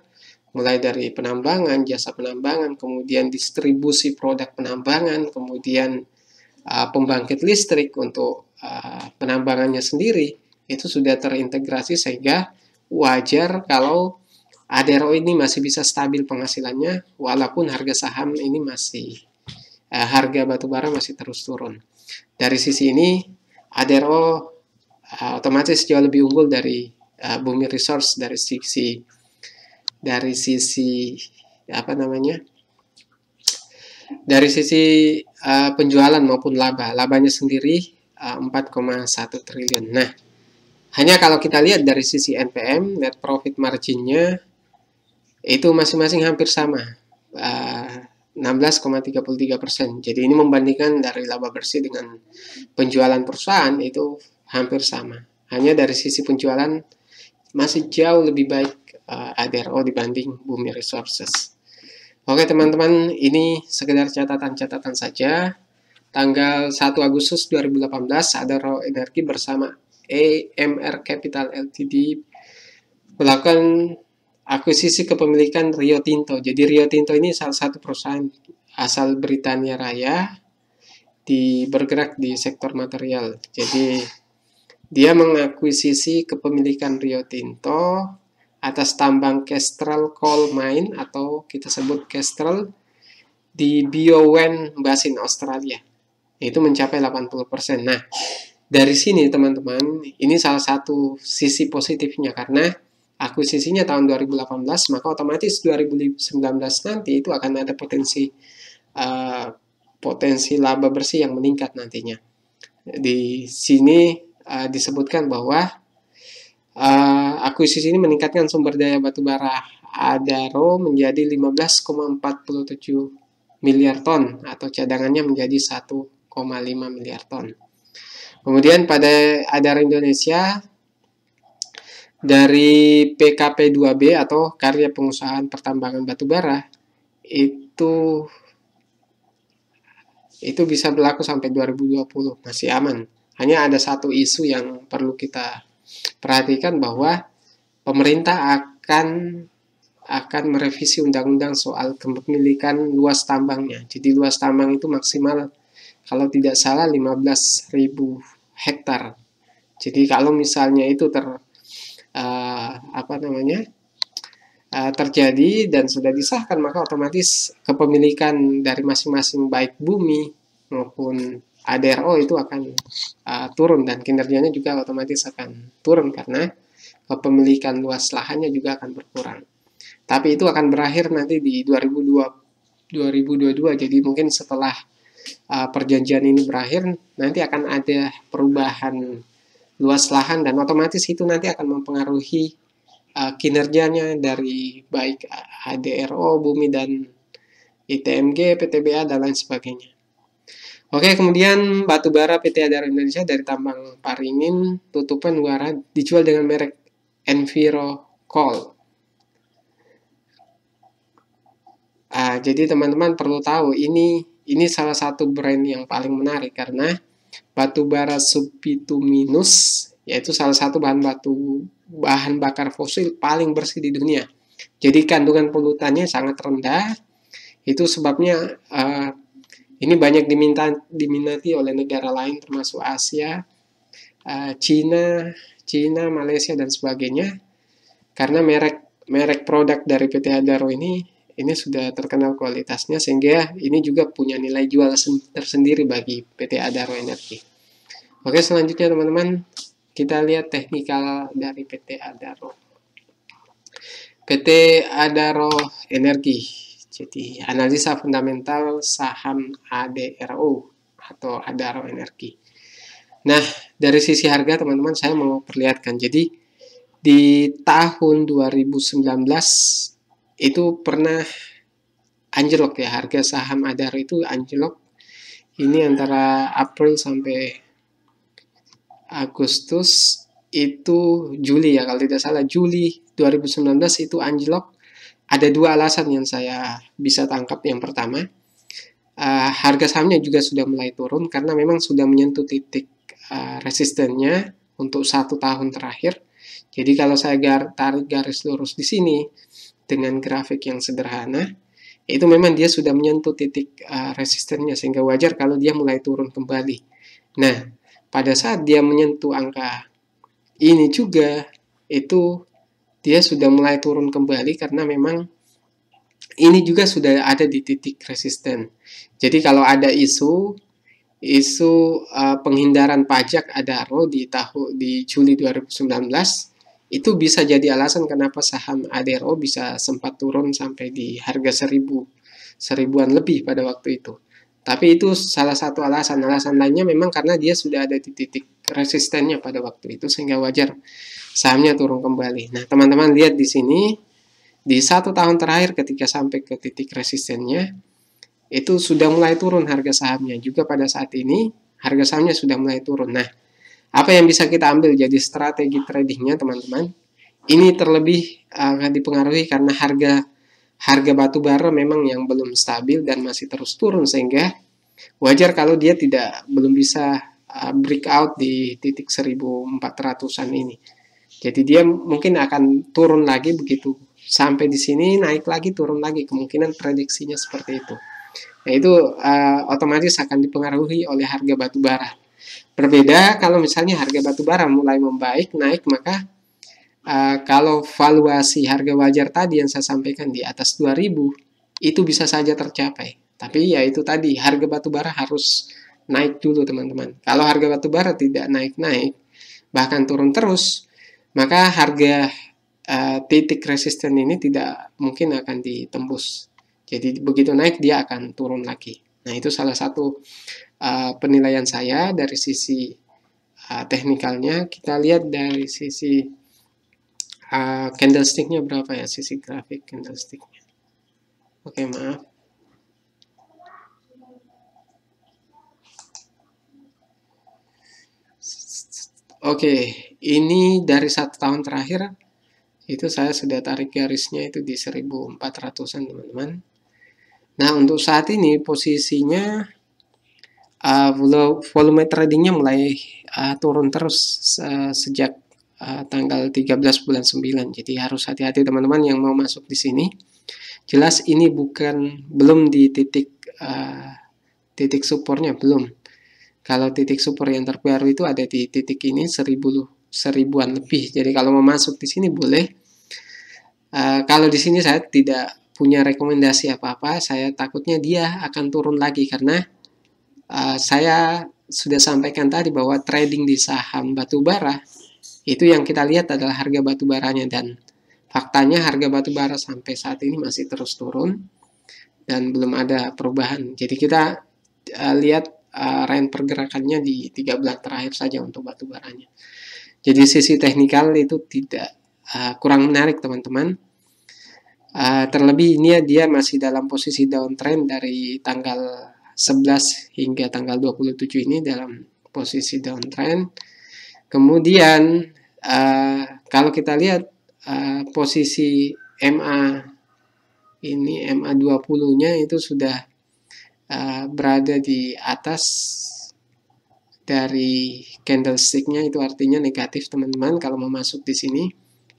mulai dari penambangan, jasa penambangan, kemudian distribusi produk penambangan, kemudian uh, pembangkit listrik untuk uh, penambangannya sendiri itu sudah terintegrasi sehingga wajar kalau Adero ini masih bisa stabil penghasilannya walaupun harga saham ini masih uh, harga batubara masih terus turun. Dari sisi ini Adero uh, otomatis jauh lebih unggul dari uh, Bumi Resource dari sisi dari sisi apa namanya dari sisi uh, penjualan maupun laba labanya sendiri uh, eh, 4,1 triliun nah hanya kalau kita lihat dari sisi NPM net profit marginnya itu masing-masing hampir sama uh, eh, 16,33 persen jadi ini membandingkan dari laba bersih dengan penjualan perusahaan itu hampir sama hanya dari sisi penjualan masih jauh lebih baik uh, eh, ADRO oh, dibanding Bumi Resources. Oke teman-teman, ini sekedar catatan-catatan saja. Tanggal 1 Agustus 2018, ADRO Energi bersama amr Capital Ltd melakukan akuisisi kepemilikan Rio Tinto. Jadi Rio Tinto ini salah satu perusahaan asal Britania Raya di bergerak di sektor material. Jadi dia mengakuisisi kepemilikan Rio Tinto atas tambang Kestrel Coal Mine atau kita sebut Kestrel di Biowen Basin Australia. Itu mencapai 80%. Nah, dari sini teman-teman, ini salah satu sisi positifnya karena akuisisinya tahun 2018, maka otomatis 2019 nanti itu akan ada potensi uh, potensi laba bersih yang meningkat nantinya. Di sini uh, disebutkan bahwa Eh, akuisisi ini meningkatkan sumber daya batubara Adaro menjadi 15,47 miliar ton atau cadangannya menjadi 1,5 miliar ton. Kemudian pada Adaro Indonesia dari PKP 2B atau karya pengusahaan pertambangan batubara itu itu bisa berlaku sampai 2020 masih aman. Hanya ada satu isu yang perlu kita Perhatikan bahwa pemerintah akan akan merevisi undang-undang soal kepemilikan luas tambangnya. Jadi luas tambang itu maksimal kalau tidak salah 15.000 hektar. Jadi kalau misalnya itu ter uh, apa namanya? Uh, terjadi dan sudah disahkan maka otomatis kepemilikan dari masing-masing baik bumi maupun ADRO itu akan uh, turun dan kinerjanya juga otomatis akan turun karena kepemilikan luas lahannya juga akan berkurang. Tapi itu akan berakhir nanti di 2002, 2022. Jadi mungkin setelah uh, perjanjian ini berakhir, nanti akan ada perubahan luas lahan dan otomatis itu nanti akan mempengaruhi uh, kinerjanya dari baik ADRO, Bumi dan ITMG, PTBA dan lain sebagainya. Oke, kemudian batu bara PT Adaro Indonesia dari tambang Paringin tutupan Wara dijual dengan merek Call. Ah, jadi teman-teman perlu tahu ini ini salah satu brand yang paling menarik karena batu bara subituminus yaitu salah satu bahan batu bahan bakar fosil paling bersih di dunia. Jadi kandungan polutannya sangat rendah. Itu sebabnya uh, ini banyak diminta, diminati oleh negara lain termasuk Asia, eh, Cina, Cina, Malaysia dan sebagainya. Karena merek merek produk dari PT Adaro ini ini sudah terkenal kualitasnya sehingga ini juga punya nilai jual tersendiri bagi PT Adaro Energi. Oke, selanjutnya teman-teman kita lihat teknikal dari PT Adaro. PT Adaro Energi jadi analisa fundamental saham ADRO atau Adaro Energi. Nah, dari sisi harga teman-teman saya mau perlihatkan. Jadi di tahun 2019 itu pernah anjlok ya harga saham Adaro itu anjlok ini antara April sampai Agustus itu Juli ya kalau tidak salah Juli 2019 itu anjlok ada dua alasan yang saya bisa tangkap. Yang pertama, uh, harga sahamnya juga sudah mulai turun karena memang sudah menyentuh titik uh, resistennya untuk satu tahun terakhir. Jadi kalau saya gar tarik garis lurus di sini dengan grafik yang sederhana, itu memang dia sudah menyentuh titik uh, resistennya sehingga wajar kalau dia mulai turun kembali. Nah, pada saat dia menyentuh angka ini juga itu dia sudah mulai turun kembali karena memang ini juga sudah ada di titik resisten. Jadi kalau ada isu isu uh, penghindaran pajak ADARO di tahun di Juli 2019 itu bisa jadi alasan kenapa saham ADRO bisa sempat turun sampai di harga seribu seribuan lebih pada waktu itu. Tapi itu salah satu alasan. Alasan lainnya memang karena dia sudah ada di titik resistennya pada waktu itu sehingga wajar sahamnya turun kembali. Nah, teman-teman lihat di sini, di satu tahun terakhir ketika sampai ke titik resistennya, itu sudah mulai turun harga sahamnya. Juga pada saat ini, harga sahamnya sudah mulai turun. Nah, apa yang bisa kita ambil jadi strategi tradingnya, teman-teman? Ini terlebih uh, dipengaruhi karena harga harga batu bara memang yang belum stabil dan masih terus turun sehingga wajar kalau dia tidak belum bisa uh, out di titik 1400-an ini. Jadi dia mungkin akan turun lagi begitu sampai di sini naik lagi turun lagi kemungkinan prediksinya seperti itu. Nah, itu uh, otomatis akan dipengaruhi oleh harga batu bara. Berbeda kalau misalnya harga batu bara mulai membaik naik maka uh, kalau valuasi harga wajar tadi yang saya sampaikan di atas 2000 itu bisa saja tercapai. Tapi ya itu tadi harga batu bara harus naik dulu teman-teman. Kalau harga batu bara tidak naik-naik bahkan turun terus maka harga uh, titik resisten ini tidak mungkin akan ditembus. Jadi begitu naik dia akan turun lagi. Nah itu salah satu uh, penilaian saya dari sisi uh, teknikalnya. Kita lihat dari sisi uh, candlesticknya berapa ya, sisi grafik candlesticknya. Oke maaf. Oke, ini dari satu tahun terakhir itu saya sudah tarik garisnya itu di 1400-an teman-teman. Nah, untuk saat ini posisinya uh, volume tradingnya mulai uh, turun terus uh, sejak uh, tanggal 13 bulan 9. Jadi harus hati-hati teman-teman yang mau masuk di sini. Jelas ini bukan belum di titik uh, titik supportnya belum kalau titik support yang terbaru itu ada di titik ini seribu, seribuan lebih. Jadi kalau mau masuk di sini boleh. Uh, kalau di sini saya tidak punya rekomendasi apa-apa, saya takutnya dia akan turun lagi karena uh, saya sudah sampaikan tadi bahwa trading di saham batubara itu yang kita lihat adalah harga batubaranya dan faktanya harga batubara sampai saat ini masih terus turun dan belum ada perubahan. Jadi kita uh, lihat uh, eh, range pergerakannya di tiga bulan terakhir saja untuk batu baranya. Jadi sisi teknikal itu tidak uh, kurang menarik teman-teman. Uh, terlebih ini ya, dia masih dalam posisi downtrend dari tanggal 11 hingga tanggal 27 ini dalam posisi downtrend. Kemudian uh, kalau kita lihat uh, posisi MA ini MA20-nya itu sudah Eh, berada di atas dari candlesticknya itu artinya negatif teman-teman kalau mau masuk di sini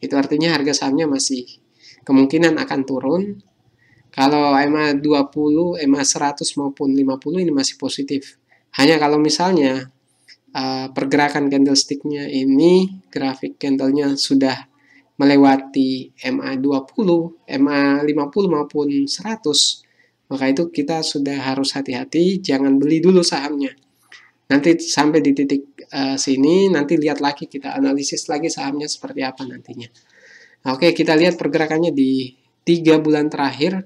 itu artinya harga sahamnya masih kemungkinan akan turun kalau EMA 20, EMA 100 maupun 50 ini masih positif. Hanya kalau misalnya uh, pergerakan candlesticknya ini grafik candlenya sudah melewati MA 20, MA 50 maupun 100 maka itu kita sudah harus hati-hati, jangan beli dulu sahamnya. Nanti sampai di titik uh, sini, nanti lihat lagi kita analisis lagi sahamnya seperti apa nantinya. Oke, kita lihat pergerakannya di tiga bulan terakhir.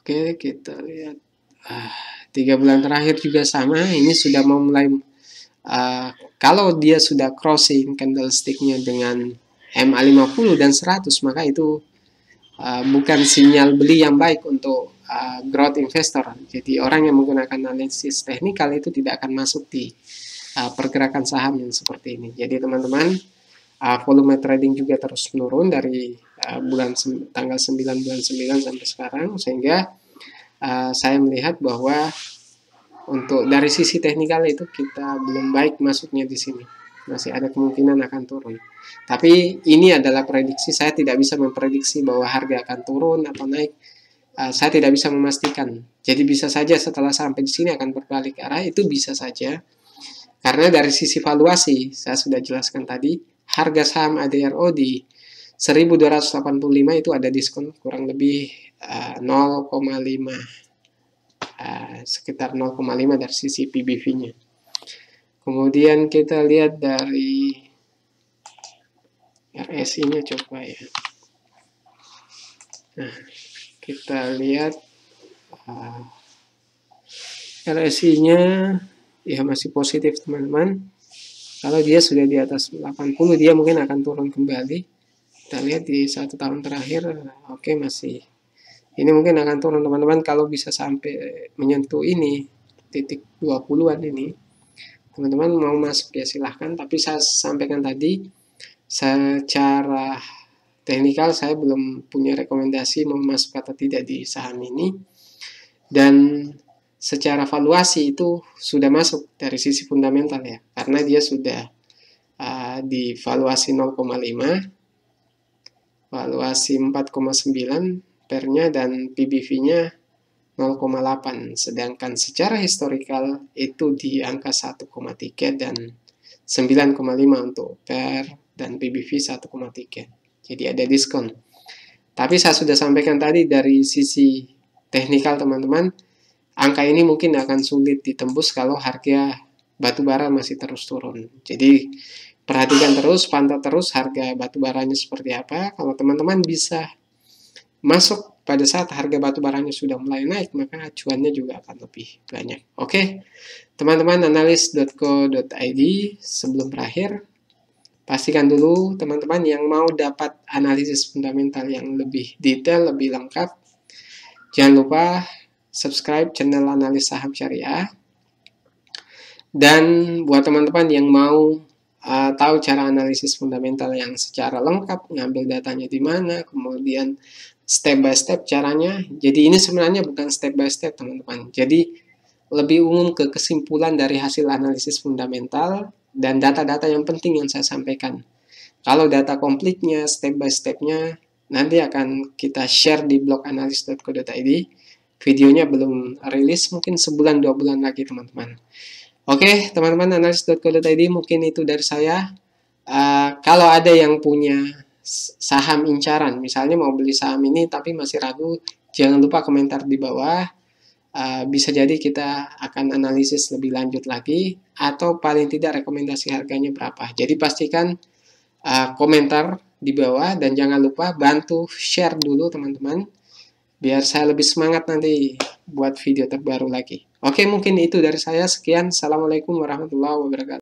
Oke, kita lihat ah, tiga uh, bulan terakhir juga sama. Ini sudah mau mulai uh, kalau dia sudah crossing candlesticknya dengan MA50 dan 100 maka itu Ah, bukan sinyal beli yang baik untuk uh, growth investor. Jadi orang yang menggunakan analisis teknikal itu tidak akan masuk di uh, pergerakan saham yang seperti ini. Jadi teman-teman uh, volume trading juga terus menurun dari uh, bulan tanggal 9 bulan 9 sampai sekarang sehingga uh, saya melihat bahwa untuk dari sisi teknikal itu kita belum baik masuknya di sini masih ada kemungkinan akan turun. Tapi ini adalah prediksi, saya tidak bisa memprediksi bahwa harga akan turun atau naik. Eh, saya tidak bisa memastikan. Jadi bisa saja setelah sampai di sini akan berbalik arah, itu bisa saja. Karena dari sisi valuasi, saya sudah jelaskan tadi, harga saham ADRO di 1285 itu ada diskon kurang lebih 0,5 eh, eh, sekitar 0,5 dari sisi PBV-nya. Kemudian kita lihat dari RSI-nya coba ya. Nah, kita lihat uh, ah, RSI-nya ya masih positif teman-teman. Kalau dia sudah di atas 80 dia mungkin akan turun kembali. Kita lihat di satu tahun terakhir oke okay, masih ini mungkin akan turun teman-teman kalau bisa sampai menyentuh ini titik 20-an ini teman-teman mau masuk ya silahkan tapi saya sampaikan tadi secara teknikal saya belum punya rekomendasi mau masuk atau tidak di saham ini dan secara valuasi itu sudah masuk dari sisi fundamental ya karena dia sudah uh, ah, di valuasi 0,5 valuasi 4,9 pernya dan PBV-nya 0,8 sedangkan secara historikal itu di angka 1,3 dan 9,5 untuk per dan PBV 1,3 jadi ada diskon tapi saya sudah sampaikan tadi dari sisi teknikal teman-teman angka ini mungkin akan sulit ditembus kalau harga batu bara masih terus turun jadi perhatikan terus pantau terus harga batu baranya seperti apa kalau teman-teman bisa masuk pada saat harga batu barangnya sudah mulai naik, maka acuannya juga akan lebih banyak. Oke, okay? teman-teman analis.co.id sebelum berakhir, pastikan dulu teman-teman yang mau dapat analisis fundamental yang lebih detail, lebih lengkap, jangan lupa subscribe channel analis saham syariah. Dan buat teman-teman yang mau uh, tahu cara analisis fundamental yang secara lengkap, ngambil datanya di mana, kemudian step by step caranya. Jadi ini sebenarnya bukan step by step teman-teman. Jadi lebih umum ke kesimpulan dari hasil analisis fundamental dan data-data yang penting yang saya sampaikan. Kalau data komplitnya, step by stepnya, nanti akan kita share di blog analis.co.id. Videonya belum rilis, mungkin sebulan dua bulan lagi teman-teman. Oke, teman-teman analis.co.id mungkin itu dari saya. Uh, kalau ada yang punya saham incaran. Misalnya mau beli saham ini tapi masih ragu, jangan lupa komentar di bawah. Uh, bisa jadi kita akan analisis lebih lanjut lagi atau paling tidak rekomendasi harganya berapa. Jadi pastikan uh, komentar di bawah dan jangan lupa bantu share dulu teman-teman biar saya lebih semangat nanti buat video terbaru lagi. Oke, mungkin itu dari saya. Sekian. Assalamualaikum warahmatullahi wabarakatuh.